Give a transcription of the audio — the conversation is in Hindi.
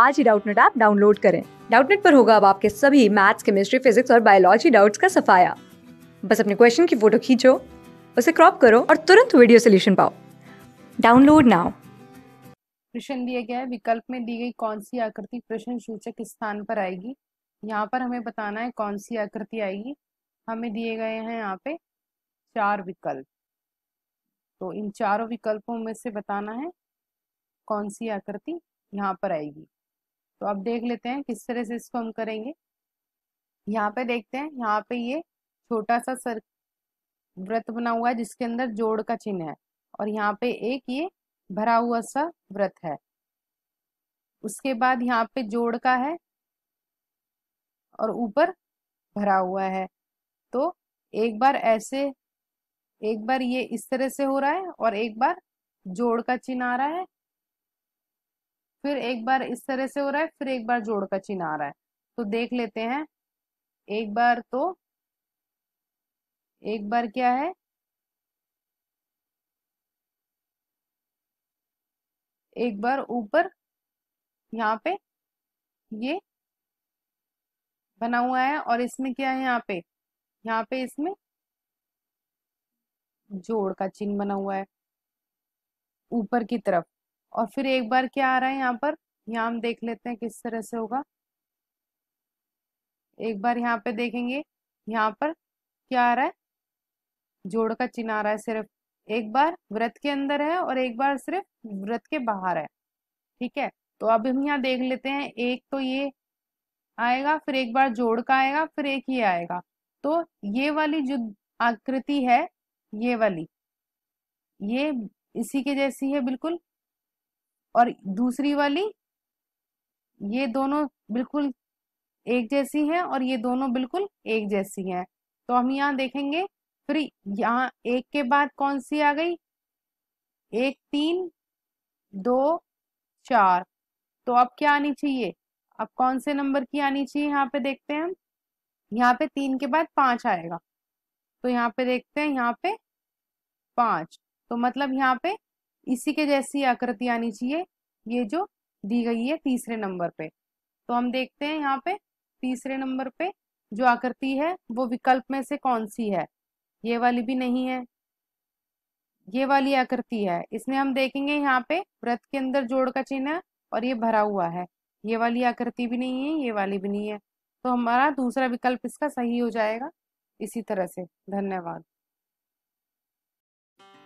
आज ही डाउटनेट ऐप डाउनलोड करें डाउटनेट पर होगा अब आपके सभी मैथ्स केमिस्ट्री फिजिक्स और बायोलॉजी डाउट्स का सफाया बस अपने क्वेश्चन की फोटो खींचो उसे क्रॉप करो और तुरंत वीडियो सोल्यूशन पाओ डाउनलोड नाउ प्रश्न दिया गया है विकल्प में दी गई कौन सी आकृति प्रश्न सूचक स्थान पर आएगी यहाँ पर हमें बताना है कौन सी आकृति आएगी हमें दिए गए हैं यहाँ पे चार विकल्प तो इन चारों विकल्पों में से बताना है कौन सी आकृति यहाँ पर आएगी तो अब देख लेते हैं किस तरह से इसको हम करेंगे यहाँ पे देखते हैं यहाँ पे ये छोटा सा सर व्रत बना हुआ है जिसके अंदर जोड़ का चिन्ह है और यहाँ पे एक ये भरा हुआ सा व्रत है उसके बाद यहाँ पे जोड़ का है और ऊपर भरा हुआ है तो एक बार ऐसे एक बार ये इस तरह से हो रहा है और एक बार जोड़ का चिन्ह आ रहा है फिर एक बार इस तरह से हो रहा है फिर एक बार जोड़ का चिन्ह आ रहा है तो देख लेते हैं एक बार तो एक बार क्या है एक बार ऊपर यहाँ पे ये बना हुआ है और इसमें क्या है यहाँ पे यहाँ पे इसमें जोड़ का चिन्ह बना हुआ है ऊपर की तरफ और फिर एक बार क्या आ रहा है यहाँ पर यहाँ हम देख लेते हैं किस तरह से होगा एक बार यहाँ पे देखेंगे यहाँ पर क्या आ रहा है जोड़ का चिन्ह आ रहा है सिर्फ एक बार व्रत के अंदर है और एक बार सिर्फ व्रत के बाहर है ठीक है तो अब हम यहाँ देख लेते हैं एक तो ये आएगा फिर एक बार जोड़ का आएगा फिर एक ये आएगा तो ये वाली जो आकृति है ये वाली ये इसी के जैसी है बिल्कुल और दूसरी वाली ये दोनों बिल्कुल एक जैसी हैं और ये दोनों बिल्कुल एक जैसी हैं तो हम यहाँ देखेंगे फिर यहाँ एक के बाद कौन सी आ गई एक तीन दो चार तो अब क्या आनी चाहिए अब कौन से नंबर की आनी चाहिए यहाँ पे देखते हैं हम यहाँ पे तीन के बाद पांच आएगा तो यहाँ पे देखते हैं यहाँ पे पांच तो मतलब यहाँ पे इसी के जैसी आकृति आनी चाहिए ये जो दी गई है तीसरे नंबर पे तो हम देखते हैं यहाँ पे तीसरे नंबर पे जो आकृति है वो विकल्प में से कौन सी है ये वाली भी नहीं है ये वाली आकृति है इसमें हम देखेंगे यहाँ पे व्रत के अंदर जोड़ का चिन्ह है और ये भरा हुआ है ये वाली आकृति भी नहीं है ये वाली भी नहीं है तो हमारा दूसरा विकल्प इसका सही हो जाएगा इसी तरह से धन्यवाद